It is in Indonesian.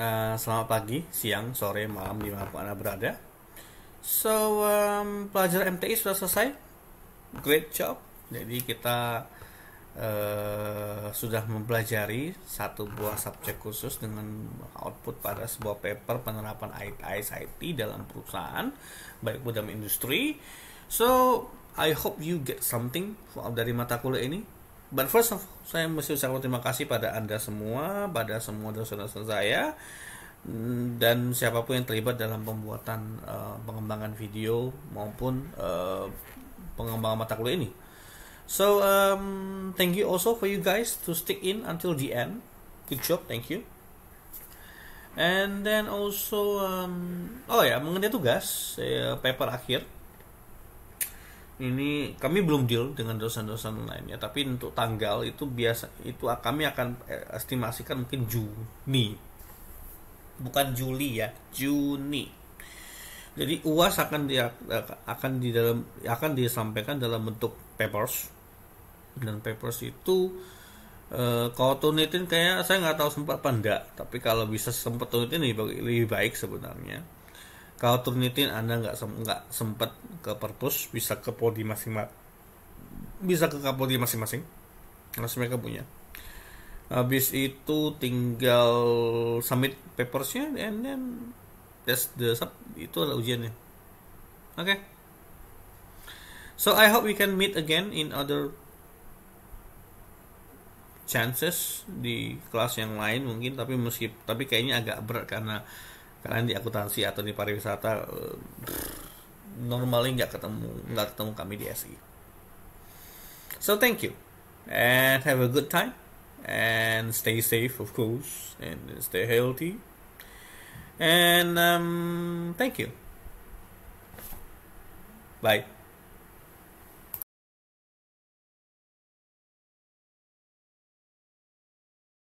Eh, selamat pagi, siang, sore, malam di dimanapun anda berada. So um, pelajaran MTI sudah selesai, great job. Jadi kita uh, sudah mempelajari satu buah subjek khusus dengan output pada sebuah paper penerapan IT dalam perusahaan, baik dalam industri. So I hope you get something dari mata kuliah ini. But first of all, saya mesti ucapkan terima kasih pada Anda semua, pada semua dosen-dosen saya, mm, dan siapapun yang terlibat dalam pembuatan uh, pengembangan video maupun uh, pengembangan mata kuliah ini. So, um, thank you also for you guys to stick in until the end. Good job, thank you. And then also, um, oh ya, yeah, mengenai tugas, saya eh, paper akhir, ini kami belum deal dengan dosen-dosen lainnya tapi untuk tanggal itu biasa itu kami akan eh, estimasikan mungkin Juni bukan Juli ya Juni jadi uas akan di eh, akan di dalam akan disampaikan dalam bentuk papers dan papers itu e, kalau tunitin kayak saya nggak tahu sempat apa enggak tapi kalau bisa sempat tunitin lebih baik sebenarnya kalau turnitin anda nggak sem nggak sempat ke perpus bisa ke podi masing-masing bisa ke kapolri masing-masing harus mereka punya habis itu tinggal submit papersnya and then test the sub itu adalah ujiannya oke okay. so I hope we can meet again in other chances di kelas yang lain mungkin tapi meski tapi kayaknya agak berat karena karena di akuntansi atau di pariwisata eh, normalnya nggak ketemu nggak ketemu kami di SI so thank you and have a good time and stay safe of course and stay healthy and um, thank you bye